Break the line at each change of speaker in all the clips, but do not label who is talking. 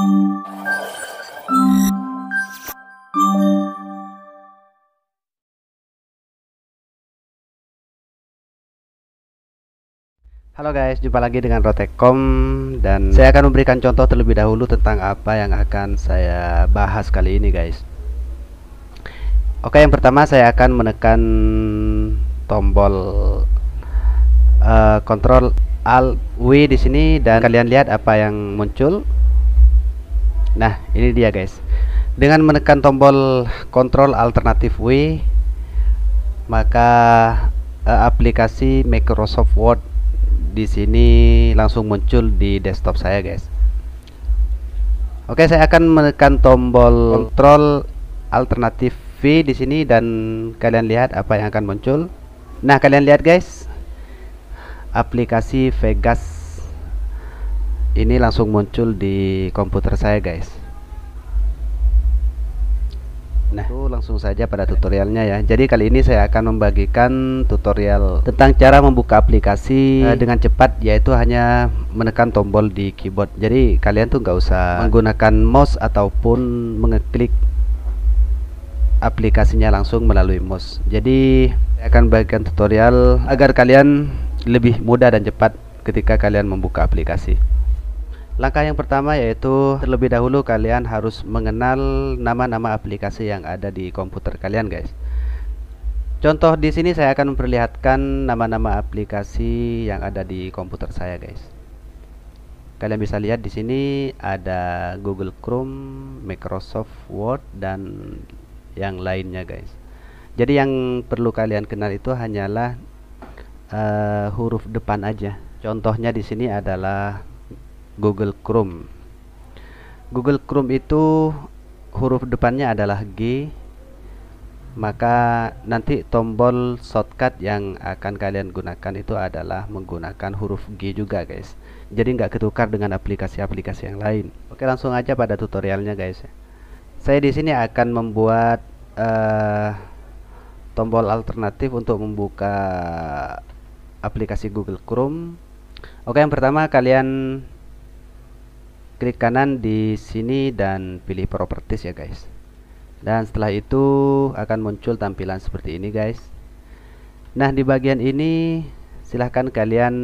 Halo guys, jumpa lagi dengan Rotekom dan saya akan memberikan contoh terlebih dahulu tentang apa yang akan saya bahas kali ini guys. Oke, yang pertama saya akan menekan tombol uh, eh, control Alt W di sini dan kalian lihat apa yang muncul nah ini dia guys dengan menekan tombol kontrol alternatif W maka eh, aplikasi Microsoft Word di sini langsung muncul di desktop saya guys Oke saya akan menekan tombol kontrol alternatif V di sini dan kalian lihat apa yang akan muncul nah kalian lihat guys aplikasi Vegas ini langsung muncul di komputer saya guys Nah, itu langsung saja pada tutorialnya ya. Jadi kali ini saya akan membagikan tutorial tentang cara membuka aplikasi uh, dengan cepat, yaitu hanya menekan tombol di keyboard. Jadi kalian tuh nggak usah menggunakan mouse ataupun mengeklik aplikasinya langsung melalui mouse. Jadi saya akan bagikan tutorial agar kalian lebih mudah dan cepat ketika kalian membuka aplikasi. Langkah yang pertama yaitu terlebih dahulu kalian harus mengenal nama-nama aplikasi yang ada di komputer kalian, guys. Contoh di sini saya akan memperlihatkan nama-nama aplikasi yang ada di komputer saya, guys. Kalian bisa lihat di sini ada Google Chrome, Microsoft Word dan yang lainnya, guys. Jadi yang perlu kalian kenal itu hanyalah uh, huruf depan aja. Contohnya di sini adalah Google Chrome. Google Chrome itu huruf depannya adalah G, maka nanti tombol shortcut yang akan kalian gunakan itu adalah menggunakan huruf G juga guys jadi nggak ketukar dengan aplikasi-aplikasi yang lain oke langsung aja pada tutorialnya guys saya di sini akan membuat uh, tombol alternatif untuk membuka aplikasi Google Chrome oke yang pertama kalian klik kanan di sini dan pilih properties ya guys dan setelah itu akan muncul tampilan seperti ini guys nah di bagian ini silahkan kalian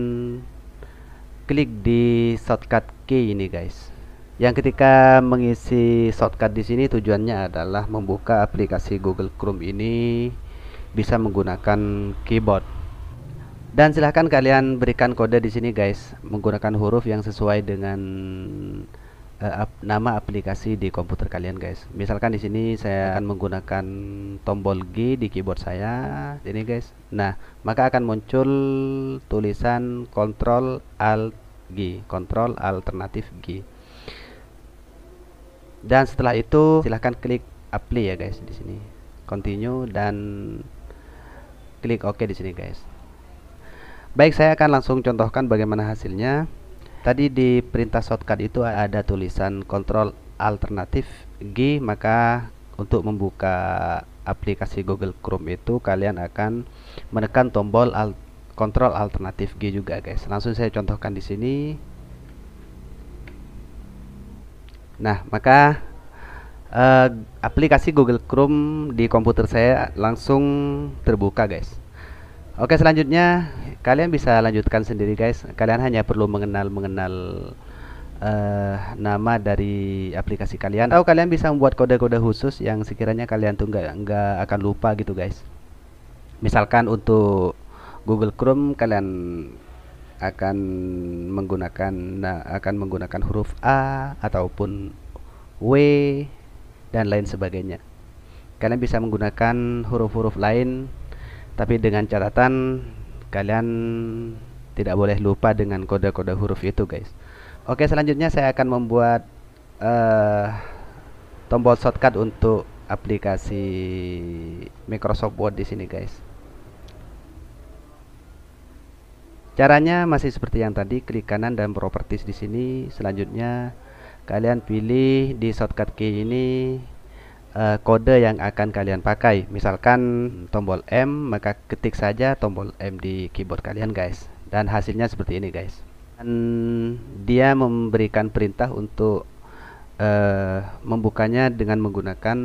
klik di shortcut key ini guys yang ketika mengisi shortcut di sini tujuannya adalah membuka aplikasi Google Chrome ini bisa menggunakan keyboard dan silahkan kalian berikan kode di sini guys, menggunakan huruf yang sesuai dengan uh, ap nama aplikasi di komputer kalian guys. Misalkan di sini saya akan menggunakan tombol G di keyboard saya, ini guys. Nah, maka akan muncul tulisan Control Alt G, Control alternatif G. Dan setelah itu silahkan klik apply ya guys di sini. Continue dan klik OK di sini guys. Baik, saya akan langsung contohkan bagaimana hasilnya. Tadi di perintah shortcut itu ada tulisan kontrol alternatif G, maka untuk membuka aplikasi Google Chrome itu kalian akan menekan tombol Control kontrol alternatif G juga, guys. Langsung saya contohkan di sini. Nah, maka uh, aplikasi Google Chrome di komputer saya langsung terbuka, guys. Oke selanjutnya kalian bisa lanjutkan sendiri guys. Kalian hanya perlu mengenal mengenal uh, nama dari aplikasi kalian. Atau kalian bisa membuat kode-kode khusus yang sekiranya kalian tuh nggak nggak akan lupa gitu guys. Misalkan untuk Google Chrome kalian akan menggunakan nah, akan menggunakan huruf A ataupun W dan lain sebagainya. Kalian bisa menggunakan huruf-huruf lain tapi dengan catatan kalian tidak boleh lupa dengan kode-kode huruf itu guys oke selanjutnya saya akan membuat uh, tombol shortcut untuk aplikasi Microsoft Word di sini guys Caranya masih seperti yang tadi, klik kanan dan properties di sini. Selanjutnya kalian pilih di shortcut key ini uh, kode yang akan kalian pakai. Misalkan tombol M, maka ketik saja tombol M di keyboard kalian, guys. Dan hasilnya seperti ini, guys. Dan dia memberikan perintah untuk uh, membukanya dengan menggunakan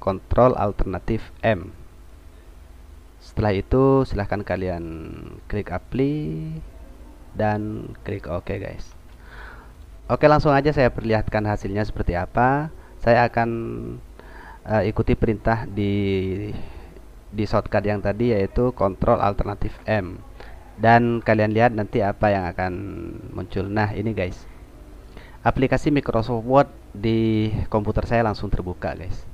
kontrol alternatif M. Setelah itu, silahkan kalian klik apply dan klik OK, guys. Oke, langsung aja saya perlihatkan hasilnya seperti apa. Saya akan uh, ikuti perintah di di shortcut yang tadi yaitu kontrol alternatif M dan kalian lihat nanti apa yang akan muncul nah ini guys aplikasi Microsoft Word di komputer saya langsung terbuka guys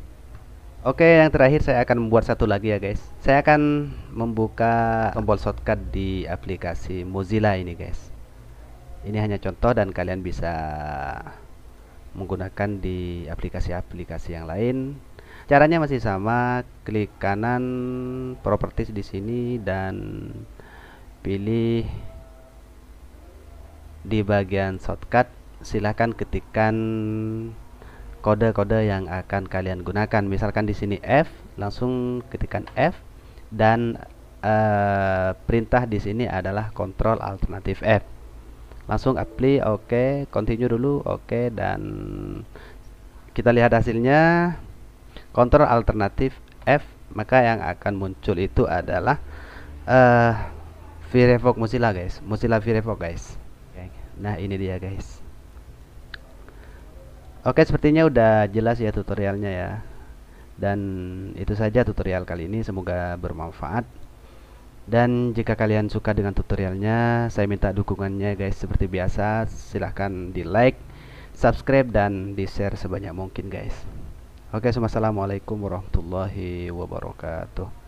oke yang terakhir saya akan membuat satu lagi ya guys saya akan membuka tombol shortcut di aplikasi Mozilla ini guys ini hanya contoh dan kalian bisa menggunakan di aplikasi-aplikasi yang lain caranya masih sama klik kanan properties di sini dan pilih di bagian shortcut silahkan ketikkan kode-kode yang akan kalian gunakan misalkan di sini F langsung ketikkan F dan eh, perintah di sini adalah kontrol alternatif F langsung apply oke okay, continue dulu oke okay, dan kita lihat hasilnya kontrol alternatif F maka yang akan muncul itu adalah uh, eh, Firefox Mozilla guys Mozilla Firefox guys nah ini dia guys oke sepertinya udah jelas ya tutorialnya ya dan itu saja tutorial kali ini semoga bermanfaat dan jika kalian suka dengan tutorialnya, saya minta dukungannya guys seperti biasa. Silahkan di like, subscribe, dan di share sebanyak mungkin guys. Oke, okay, assalamualaikum warahmatullahi wabarakatuh.